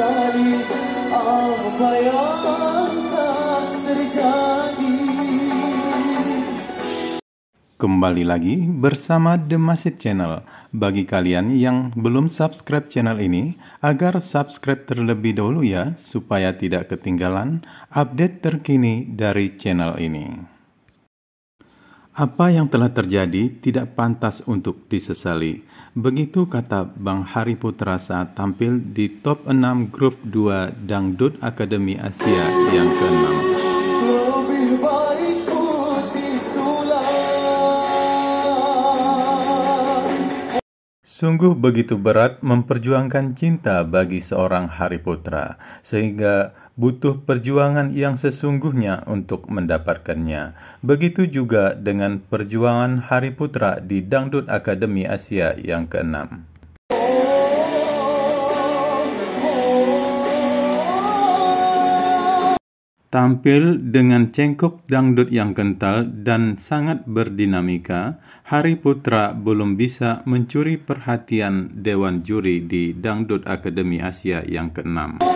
Kembali lagi bersama The Masjid Channel. Bagi kalian yang belum subscribe channel ini, agar subscribe terlebih dahulu ya, supaya tidak ketinggalan update terkini dari channel ini. Apa yang telah terjadi tidak pantas untuk disesali. Begitu kata Bang Hari Putra saat tampil di top 6 grup 2 Dangdut Akademi Asia yang ke-6. Sungguh begitu berat memperjuangkan cinta bagi seorang Putra, sehingga butuh perjuangan yang sesungguhnya untuk mendapatkannya. Begitu juga dengan perjuangan Putra di Dangdut Akademi Asia yang keenam. Tampil dengan cengkok dangdut yang kental dan sangat berdinamika, Hari Putra belum bisa mencuri perhatian Dewan Juri di Dangdut Akademi Asia yang ke-6.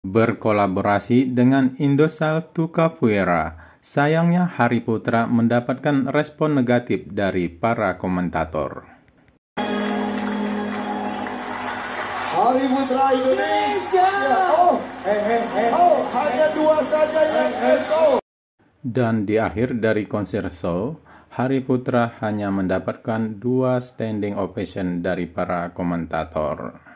Berkolaborasi dengan Indosal Tukapuera, Sayangnya Hari Putra mendapatkan respon negatif dari para komentator. Hari Putra Indonesia. Ya, oh, eh, eh, eh. oh hanya dua saja yang SO. Dan di akhir dari konser show, Hari Putra hanya mendapatkan dua standing ovation dari para komentator.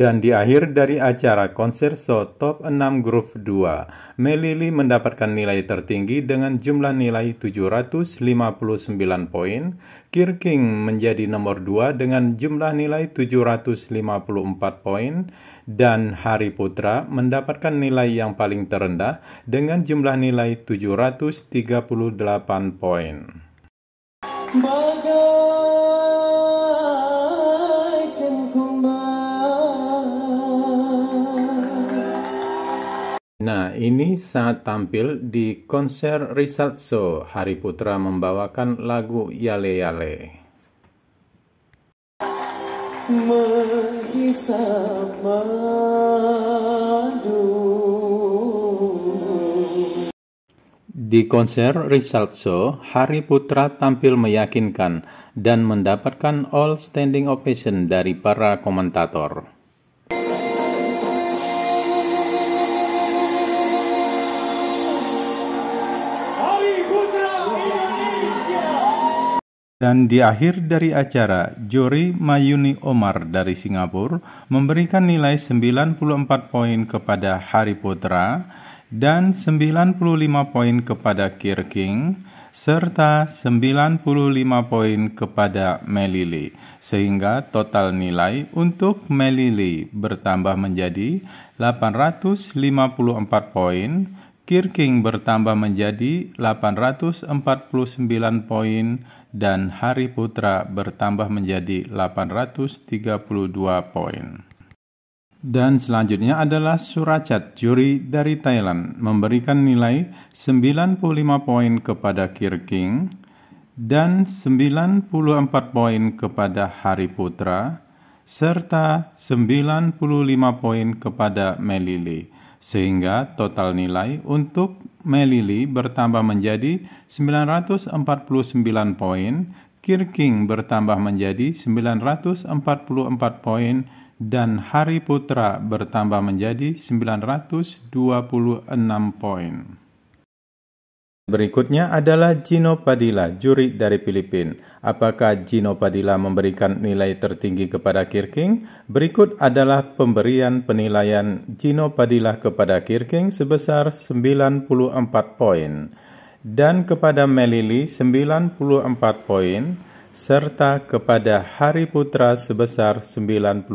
Dan di akhir dari acara konser So Top 6 Groove 2, Melili mendapatkan nilai tertinggi dengan jumlah nilai 759 poin, Kirking menjadi nomor 2 dengan jumlah nilai 754 poin, dan Hari Putra mendapatkan nilai yang paling terendah dengan jumlah nilai 738 poin. Bagus. ini saat tampil di konser Result Show, Hari Putra membawakan lagu Yale Yale. Di konser Result Show, Hari Putra tampil meyakinkan dan mendapatkan all standing ovation dari para komentator. Dan di akhir dari acara, juri Mayuni Omar dari Singapura memberikan nilai 94 poin kepada Hari Putra dan 95 poin kepada Kirking serta 95 poin kepada Melili sehingga total nilai untuk Melili bertambah menjadi 854 poin, Kirking bertambah menjadi 849 poin dan Hari Putra bertambah menjadi 832 poin. Dan selanjutnya adalah Surachat, juri dari Thailand, memberikan nilai 95 poin kepada Kirking dan 94 poin kepada Hari Putra, serta 95 poin kepada Melili sehingga total nilai untuk Melili bertambah menjadi 949 poin, Kirking bertambah menjadi 944 poin, dan Hari Putra bertambah menjadi 926 poin. Berikutnya adalah Gino Padilla, juri dari Filipina. Apakah Gino Padilla memberikan nilai tertinggi kepada Kirking? Berikut adalah pemberian penilaian Gino Padilla kepada Kirking sebesar 94 poin dan kepada Melili 94 poin serta kepada Hari Putra sebesar 92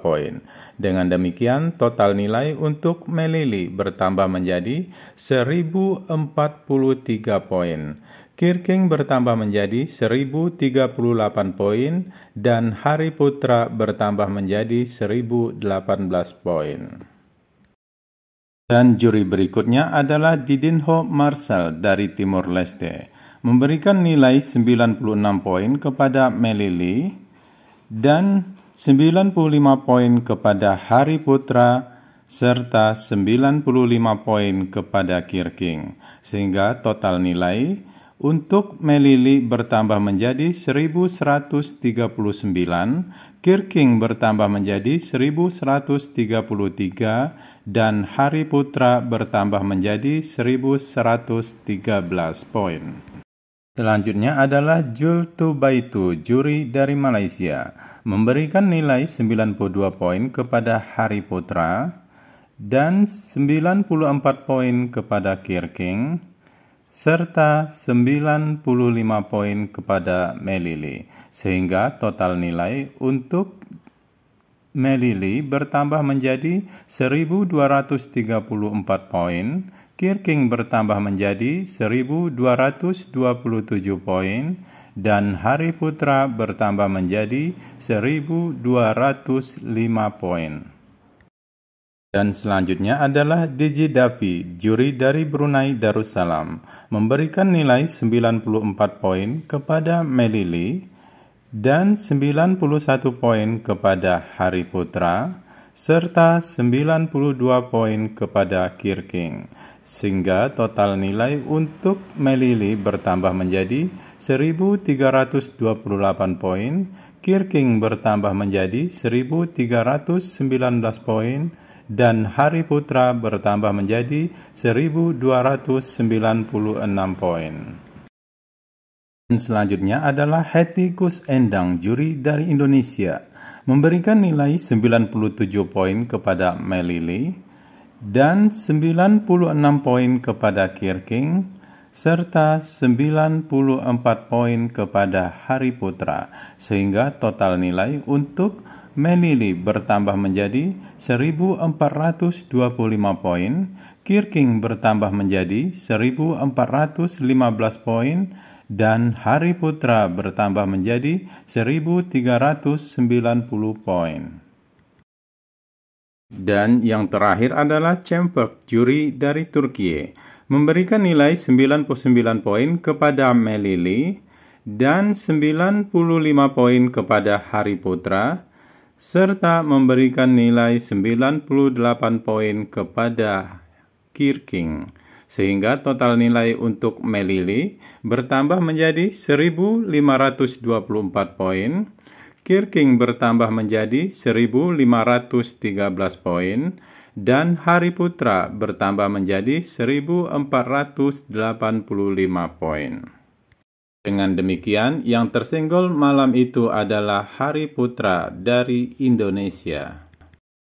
poin. Dengan demikian, total nilai untuk Melili bertambah menjadi 1043 poin. Kirking bertambah menjadi 1038 poin dan Hari Putra bertambah menjadi 1018 poin. Dan juri berikutnya adalah Didinho Marcel dari Timor Leste memberikan nilai 96 poin kepada Melili dan 95 poin kepada Hari Putra serta 95 poin kepada Kirking sehingga total nilai untuk Melili bertambah menjadi 1139, Kirking bertambah menjadi 1133 dan Hari Putra bertambah menjadi 1113 poin. Selanjutnya adalah Jul Tubaitu, juri dari Malaysia, memberikan nilai 92 poin kepada Hari Putra dan 94 poin kepada Kirking serta 95 poin kepada Melili sehingga total nilai untuk Melili bertambah menjadi 1234 poin Kirking bertambah menjadi 1227 poin dan Hari Putra bertambah menjadi 1205 poin. Dan selanjutnya adalah DJ Davi, juri dari Brunei Darussalam, memberikan nilai 94 poin kepada Melili dan 91 poin kepada Hari Putra, serta 92 poin kepada Kirking sehingga total nilai untuk Melili bertambah menjadi 1328 poin, Kirking bertambah menjadi 1319 poin, dan Hari Putra bertambah menjadi 1296 poin. Dan selanjutnya adalah Hetikus Endang, juri dari Indonesia, memberikan nilai 97 poin kepada Melili, dan 96 poin kepada Kirking serta 94 poin kepada Hari Putra sehingga total nilai untuk Melili bertambah menjadi 1425 poin, Kirking bertambah menjadi 1415 poin dan Hari Putra bertambah menjadi 1390 poin. Dan yang terakhir adalah Cemperk, juri dari Turkiye, memberikan nilai 99 poin kepada Melili dan 95 poin kepada Hari Putra, serta memberikan nilai 98 poin kepada Kirking. Sehingga total nilai untuk Melili bertambah menjadi 1524 poin Kirking bertambah menjadi 1.513 poin dan Hari Putra bertambah menjadi 1.485 poin. Dengan demikian, yang tersinggol malam itu adalah Hari Putra dari Indonesia.